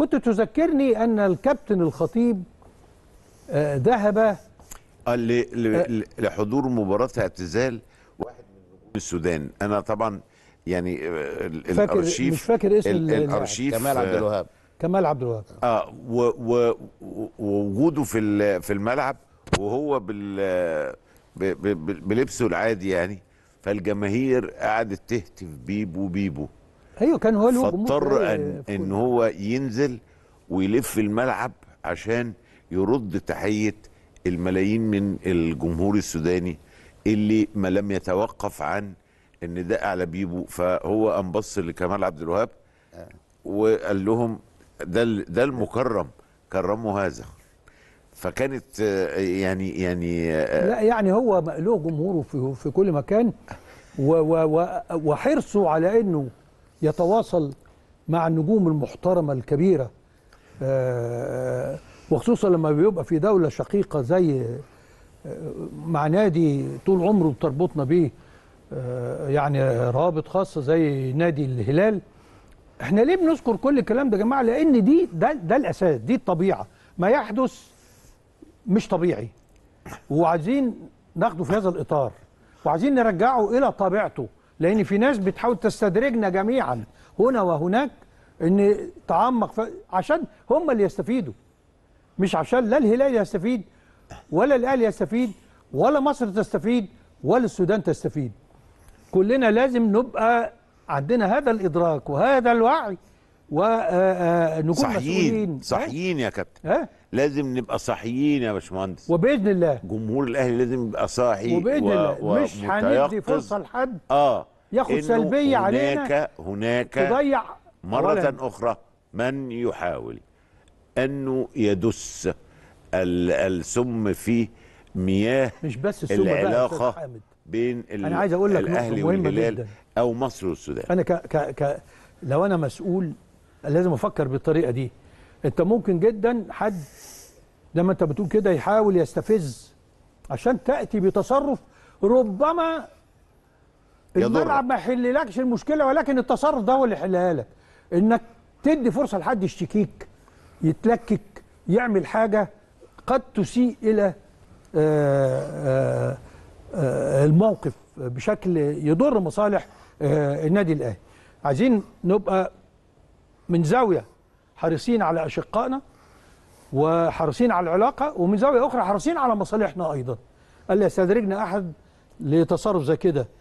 كنت تذكرني أن الكابتن الخطيب آه، ذهب آه. لحضور مباراة اعتزال واحد من نجوم السودان أنا طبعا يعني آه، فاكر الارشيف مش فاكر اسم الارشيف كمال عبد الوهاب كمال عبد الوهاب اه ووجوده في في الملعب وهو بال بلبسه العادي يعني فالجماهير قعدت تهتف بيبو بيبو ايوه كان هو له فاضطر ان ان هو ينزل ويلف الملعب عشان يرد تحيه الملايين من الجمهور السوداني اللي ما لم يتوقف عن ان ده على بيبو فهو قام بص لكمال عبد الوهاب وقال لهم ده ده المكرم كرموا هذا فكانت يعني يعني لا يعني هو له جمهوره في, في كل مكان وحرصه على انه يتواصل مع النجوم المحترمة الكبيرة آه، آه، وخصوصا لما بيبقى في دولة شقيقة زي آه، مع نادي طول عمره بتربطنا بيه يعني روابط خاصة زي نادي الهلال احنا ليه بنذكر كل الكلام ده يا جماعة لأن دي ده, ده الأساس دي الطبيعة ما يحدث مش طبيعي وعايزين ناخده في هذا الإطار وعايزين نرجعه إلى طبيعته لان في ناس بتحاول تستدرجنا جميعا هنا وهناك ان تعمق ف... عشان هم اللي يستفيدوا مش عشان لا الهلال يستفيد ولا الاهلي يستفيد ولا مصر تستفيد ولا السودان تستفيد كلنا لازم نبقى عندنا هذا الادراك وهذا الوعي ونكون آه، آه، مسؤولين إيه؟ صحيين يا كابتن إيه؟ لازم نبقى صحيين يا باشمهندس وباذن الله جمهور الاهلي لازم يبقى صاحي وباذن و... الله مش هندي فرصه لحد اه ياخد سلبيه علينا هناك هناك تضيع مره أولاً. اخرى من يحاول انه يدس السم في مياه مش بس السم العلاقه بقى بين انا عايز اقول لك الاهلي والهلال او مصر والسودان انا ك ك ك لو انا مسؤول لازم افكر بالطريقه دي انت ممكن جدا حد زي ما انت بتقول كده يحاول يستفز عشان تاتي بتصرف ربما الملعب ما يحللكش المشكله ولكن التصرف ده هو اللي يحلها لك انك تدي فرصه لحد يشتكيك يتلكك يعمل حاجه قد تسيء الى آآ آه، آآ آه، آه، الموقف بشكل يضر مصالح النادي الاهلي عايزين نبقى من زاويه حريصين على اشقائنا وحريصين على العلاقه ومن زاويه اخرى حريصين على مصالحنا ايضا الا يستدرجنا احد لتصرف زي كده